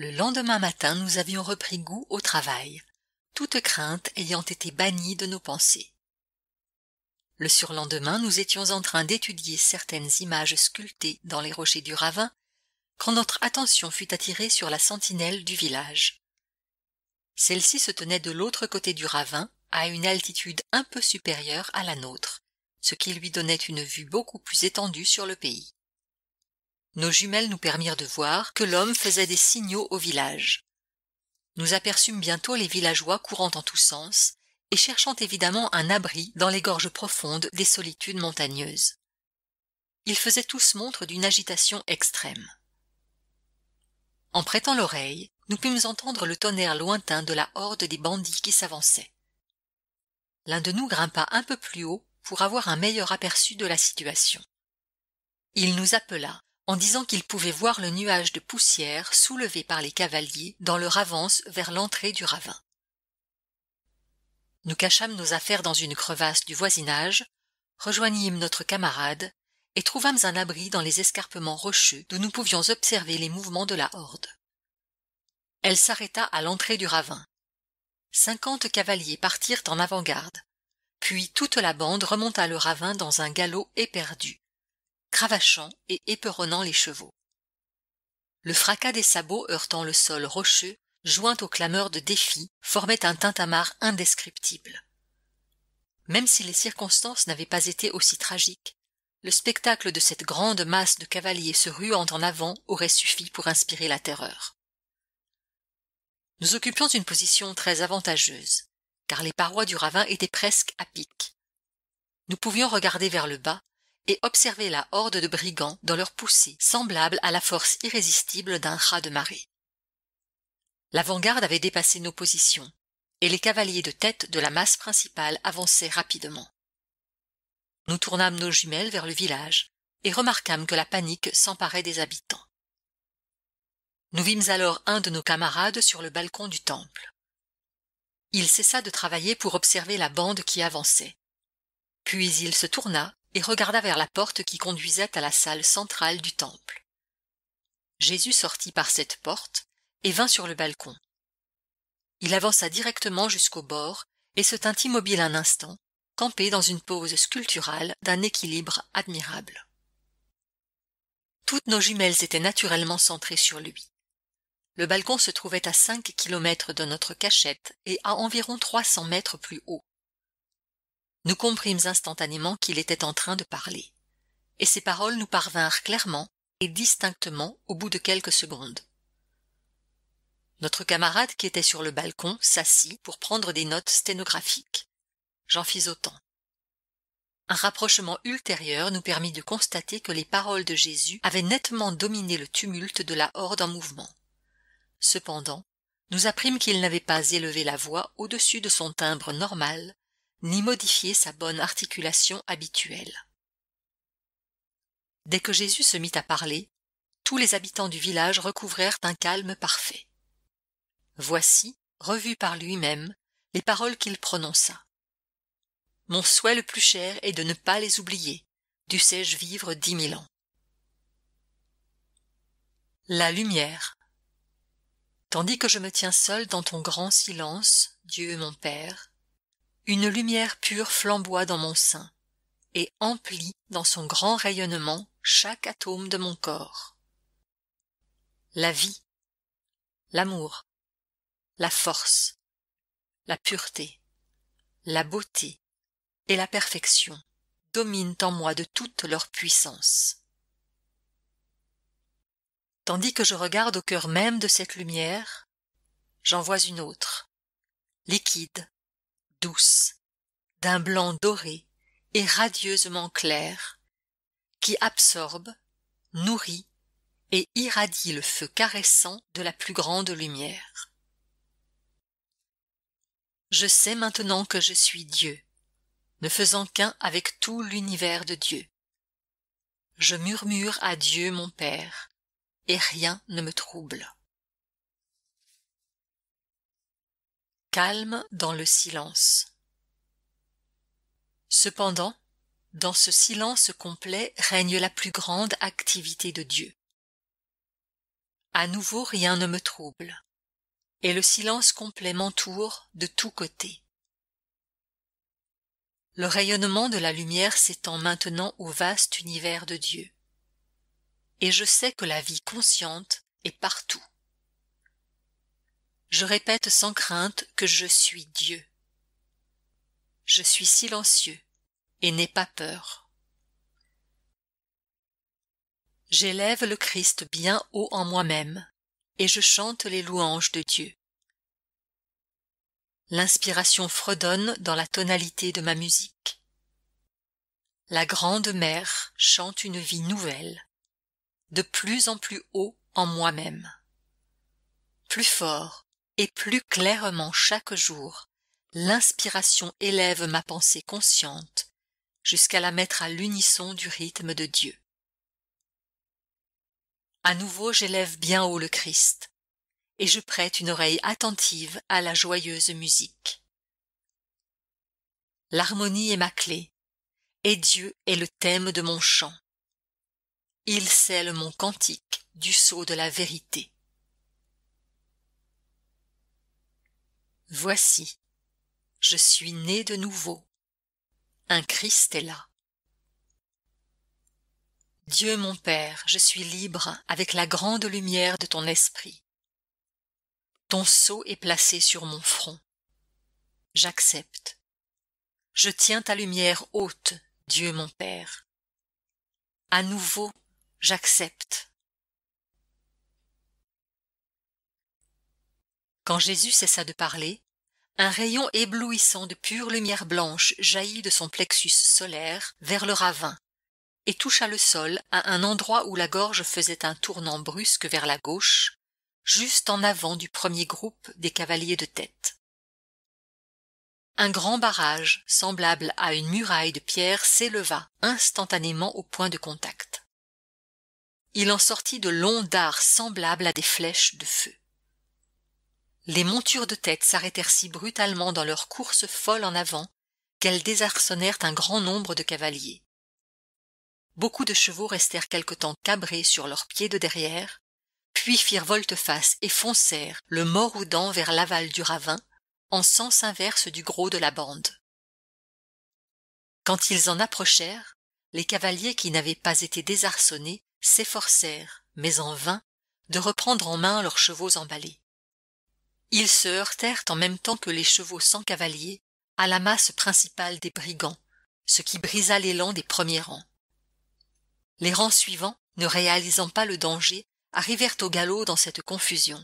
Le lendemain matin nous avions repris goût au travail, toute crainte ayant été bannie de nos pensées. Le surlendemain nous étions en train d'étudier certaines images sculptées dans les rochers du ravin, quand notre attention fut attirée sur la sentinelle du village. Celle-ci se tenait de l'autre côté du ravin, à une altitude un peu supérieure à la nôtre, ce qui lui donnait une vue beaucoup plus étendue sur le pays. Nos jumelles nous permirent de voir que l'homme faisait des signaux au village. Nous aperçûmes bientôt les villageois courant en tous sens et cherchant évidemment un abri dans les gorges profondes des solitudes montagneuses. Ils faisaient tous montre d'une agitation extrême. En prêtant l'oreille, nous pûmes entendre le tonnerre lointain de la horde des bandits qui s'avançait. L'un de nous grimpa un peu plus haut pour avoir un meilleur aperçu de la situation. Il nous appela, en disant qu'il pouvait voir le nuage de poussière soulevé par les cavaliers dans leur avance vers l'entrée du ravin. Nous cachâmes nos affaires dans une crevasse du voisinage, rejoignîmes notre camarade, et trouvâmes un abri dans les escarpements rocheux d'où nous pouvions observer les mouvements de la horde. Elle s'arrêta à l'entrée du ravin. Cinquante cavaliers partirent en avant-garde, puis toute la bande remonta le ravin dans un galop éperdu, cravachant et éperonnant les chevaux. Le fracas des sabots heurtant le sol rocheux, joint aux clameurs de défi, formait un tintamarre indescriptible. Même si les circonstances n'avaient pas été aussi tragiques, le spectacle de cette grande masse de cavaliers se ruant en avant aurait suffi pour inspirer la terreur. Nous occupions une position très avantageuse, car les parois du ravin étaient presque à pic. Nous pouvions regarder vers le bas, et observer la horde de brigands dans leur poussée, semblable à la force irrésistible d'un rat de marée. L'avant-garde avait dépassé nos positions, et les cavaliers de tête de la masse principale avançaient rapidement. Nous tournâmes nos jumelles vers le village, et remarquâmes que la panique s'emparait des habitants. Nous vîmes alors un de nos camarades sur le balcon du temple. Il cessa de travailler pour observer la bande qui avançait. Puis il se tourna et regarda vers la porte qui conduisait à la salle centrale du temple. Jésus sortit par cette porte et vint sur le balcon. Il avança directement jusqu'au bord et se tint immobile un instant, campé dans une pose sculpturale d'un équilibre admirable. Toutes nos jumelles étaient naturellement centrées sur lui. Le balcon se trouvait à cinq kilomètres de notre cachette et à environ trois cents mètres plus haut. Nous comprîmes instantanément qu'il était en train de parler, et ses paroles nous parvinrent clairement et distinctement au bout de quelques secondes. Notre camarade qui était sur le balcon s'assit pour prendre des notes sténographiques. J'en fis autant. Un rapprochement ultérieur nous permit de constater que les paroles de Jésus avaient nettement dominé le tumulte de la horde en mouvement. Cependant, nous apprîmes qu'il n'avait pas élevé la voix au-dessus de son timbre normal ni modifier sa bonne articulation habituelle. Dès que Jésus se mit à parler, tous les habitants du village recouvrèrent un calme parfait. Voici, revu par lui-même, les paroles qu'il prononça. Mon souhait le plus cher est de ne pas les oublier, dussé-je vivre dix mille ans. La lumière. Tandis que je me tiens seul dans ton grand silence, Dieu mon Père, une lumière pure flamboie dans mon sein, et emplit dans son grand rayonnement chaque atome de mon corps. La vie, l'amour, la force, la pureté, la beauté et la perfection dominent en moi de toute leur puissance. Tandis que je regarde au cœur même de cette lumière, j'en vois une autre, liquide, douce, d'un blanc doré et radieusement clair, qui absorbe, nourrit et irradie le feu caressant de la plus grande lumière. Je sais maintenant que je suis Dieu, ne faisant qu'un avec tout l'univers de Dieu. Je murmure à Dieu mon Père, et rien ne me trouble. calme dans le silence. Cependant, dans ce silence complet règne la plus grande activité de Dieu. À nouveau rien ne me trouble, et le silence complet m'entoure de tous côtés. Le rayonnement de la lumière s'étend maintenant au vaste univers de Dieu. Et je sais que la vie consciente est partout je répète sans crainte que je suis Dieu. Je suis silencieux et n'ai pas peur. J'élève le Christ bien haut en moi-même et je chante les louanges de Dieu. L'inspiration fredonne dans la tonalité de ma musique. La grande mère chante une vie nouvelle, de plus en plus haut en moi-même. Plus fort, et plus clairement chaque jour, l'inspiration élève ma pensée consciente jusqu'à la mettre à l'unisson du rythme de Dieu. À nouveau j'élève bien haut le Christ, et je prête une oreille attentive à la joyeuse musique. L'harmonie est ma clé, et Dieu est le thème de mon chant. Il scelle mon cantique du sceau de la vérité. Voici, je suis né de nouveau. Un Christ est là. Dieu mon Père, je suis libre avec la grande lumière de ton esprit. Ton sceau est placé sur mon front. J'accepte. Je tiens ta lumière haute, Dieu mon Père. À nouveau, j'accepte. Quand Jésus cessa de parler, un rayon éblouissant de pure lumière blanche jaillit de son plexus solaire vers le ravin et toucha le sol à un endroit où la gorge faisait un tournant brusque vers la gauche, juste en avant du premier groupe des cavaliers de tête. Un grand barrage, semblable à une muraille de pierre, s'éleva instantanément au point de contact. Il en sortit de longs dards semblables à des flèches de feu. Les montures de tête s'arrêtèrent si brutalement dans leur course folle en avant qu'elles désarçonnèrent un grand nombre de cavaliers. Beaucoup de chevaux restèrent quelque temps cabrés sur leurs pieds de derrière, puis firent volte-face et foncèrent, le mort ou dent vers l'aval du ravin, en sens inverse du gros de la bande. Quand ils en approchèrent, les cavaliers qui n'avaient pas été désarçonnés s'efforcèrent, mais en vain, de reprendre en main leurs chevaux emballés. Ils se heurtèrent en même temps que les chevaux sans cavaliers à la masse principale des brigands, ce qui brisa l'élan des premiers rangs. Les rangs suivants, ne réalisant pas le danger, arrivèrent au galop dans cette confusion,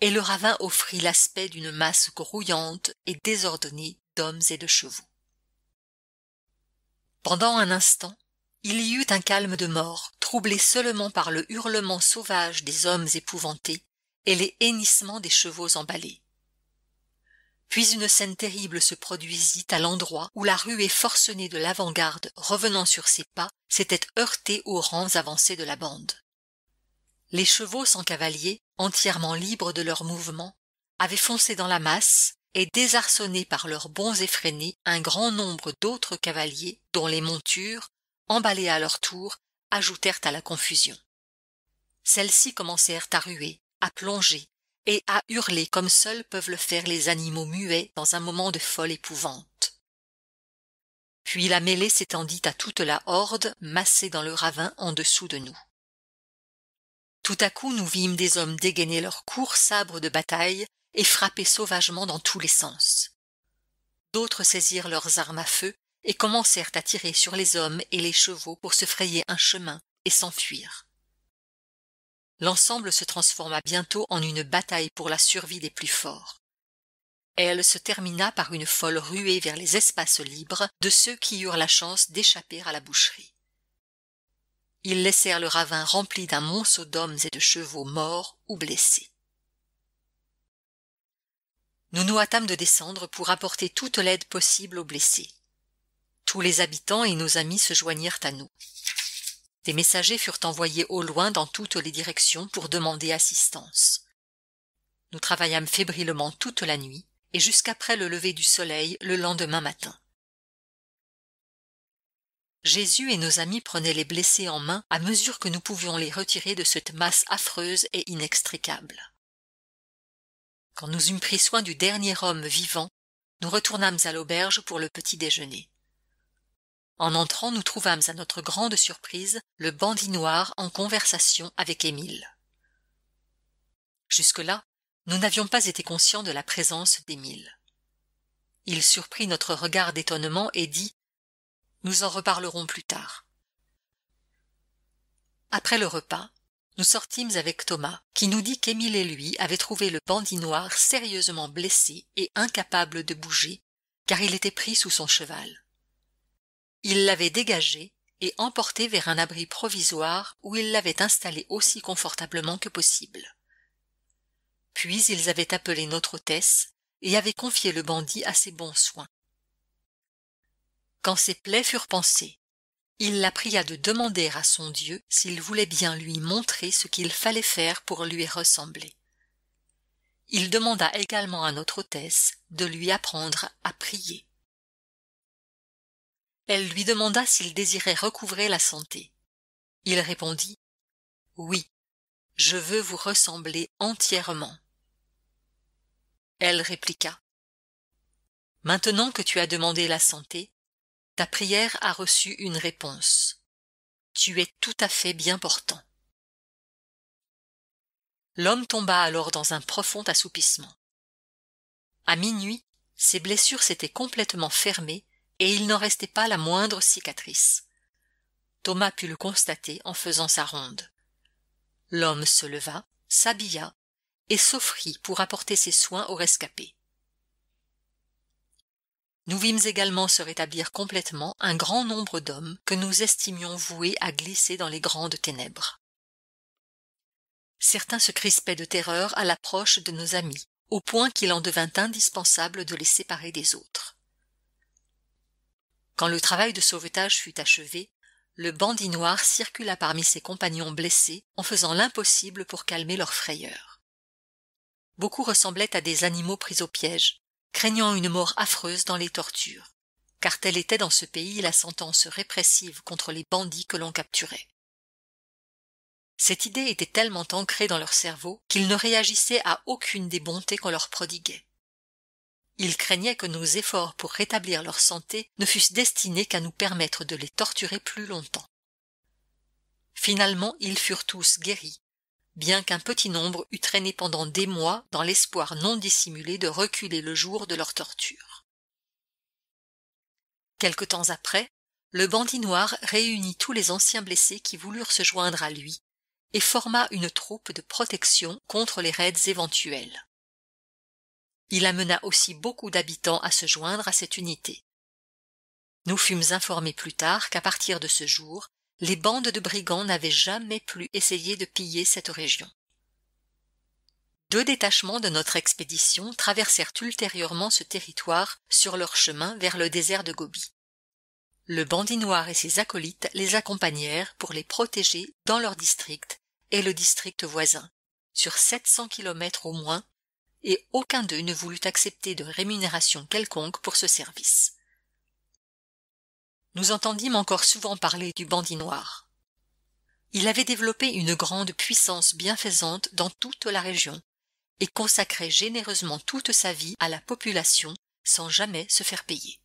et le ravin offrit l'aspect d'une masse grouillante et désordonnée d'hommes et de chevaux. Pendant un instant, il y eut un calme de mort, troublé seulement par le hurlement sauvage des hommes épouvantés et les hennissements des chevaux emballés. Puis une scène terrible se produisit à l'endroit où la ruée forcenée de l'avant-garde, revenant sur ses pas, s'était heurtée aux rangs avancés de la bande. Les chevaux sans cavaliers entièrement libres de leurs mouvements, avaient foncé dans la masse et désarçonné par leurs bons effrénés un grand nombre d'autres cavaliers dont les montures, emballées à leur tour, ajoutèrent à la confusion. Celles-ci commencèrent à ruer, à plonger et à hurler comme seuls peuvent le faire les animaux muets dans un moment de folle épouvante. Puis la mêlée s'étendit à toute la horde massée dans le ravin en dessous de nous. Tout à coup nous vîmes des hommes dégainer leurs courts sabres de bataille et frapper sauvagement dans tous les sens. D'autres saisirent leurs armes à feu et commencèrent à tirer sur les hommes et les chevaux pour se frayer un chemin et s'enfuir l'ensemble se transforma bientôt en une bataille pour la survie des plus forts. Elle se termina par une folle ruée vers les espaces libres de ceux qui eurent la chance d'échapper à la boucherie. Ils laissèrent le ravin rempli d'un monceau d'hommes et de chevaux morts ou blessés. Nous nous hâtâmes de descendre pour apporter toute l'aide possible aux blessés. Tous les habitants et nos amis se joignirent à nous. Des messagers furent envoyés au loin dans toutes les directions pour demander assistance. Nous travaillâmes fébrilement toute la nuit et jusqu'après le lever du soleil le lendemain matin. Jésus et nos amis prenaient les blessés en main à mesure que nous pouvions les retirer de cette masse affreuse et inextricable. Quand nous eûmes pris soin du dernier homme vivant, nous retournâmes à l'auberge pour le petit déjeuner. En entrant, nous trouvâmes à notre grande surprise le bandit noir en conversation avec Émile. Jusque-là, nous n'avions pas été conscients de la présence d'Émile. Il surprit notre regard d'étonnement et dit Nous en reparlerons plus tard. Après le repas, nous sortîmes avec Thomas, qui nous dit qu'Émile et lui avaient trouvé le bandit noir sérieusement blessé et incapable de bouger, car il était pris sous son cheval. Il l'avait dégagé et emporté vers un abri provisoire où il l'avait installé aussi confortablement que possible. Puis ils avaient appelé notre hôtesse et avaient confié le bandit à ses bons soins. Quand ses plaies furent pansées, il la pria de demander à son Dieu s'il voulait bien lui montrer ce qu'il fallait faire pour lui ressembler. Il demanda également à notre hôtesse de lui apprendre à prier. Elle lui demanda s'il désirait recouvrer la santé. Il répondit Oui, je veux vous ressembler entièrement. Elle répliqua Maintenant que tu as demandé la santé, ta prière a reçu une réponse. Tu es tout à fait bien portant. L'homme tomba alors dans un profond assoupissement. À minuit, ses blessures s'étaient complètement fermées et il n'en restait pas la moindre cicatrice. Thomas put le constater en faisant sa ronde. L'homme se leva, s'habilla, et s'offrit pour apporter ses soins aux rescapés. Nous vîmes également se rétablir complètement un grand nombre d'hommes que nous estimions voués à glisser dans les grandes ténèbres. Certains se crispaient de terreur à l'approche de nos amis, au point qu'il en devint indispensable de les séparer des autres. Quand le travail de sauvetage fut achevé, le bandit noir circula parmi ses compagnons blessés en faisant l'impossible pour calmer leur frayeur. Beaucoup ressemblaient à des animaux pris au piège, craignant une mort affreuse dans les tortures, car telle était dans ce pays la sentence répressive contre les bandits que l'on capturait. Cette idée était tellement ancrée dans leur cerveau qu'ils ne réagissaient à aucune des bontés qu'on leur prodiguait. Ils craignaient que nos efforts pour rétablir leur santé ne fussent destinés qu'à nous permettre de les torturer plus longtemps. Finalement, ils furent tous guéris, bien qu'un petit nombre eût traîné pendant des mois dans l'espoir non dissimulé de reculer le jour de leur torture. Quelque temps après, le bandit noir réunit tous les anciens blessés qui voulurent se joindre à lui et forma une troupe de protection contre les raids éventuels. Il amena aussi beaucoup d'habitants à se joindre à cette unité. Nous fûmes informés plus tard qu'à partir de ce jour, les bandes de brigands n'avaient jamais plus essayé de piller cette région. Deux détachements de notre expédition traversèrent ultérieurement ce territoire sur leur chemin vers le désert de Gobi. Le bandit noir et ses acolytes les accompagnèrent pour les protéger dans leur district et le district voisin, sur sept cents kilomètres au moins et aucun d'eux ne voulut accepter de rémunération quelconque pour ce service. Nous entendîmes encore souvent parler du bandit noir. Il avait développé une grande puissance bienfaisante dans toute la région, et consacrait généreusement toute sa vie à la population sans jamais se faire payer.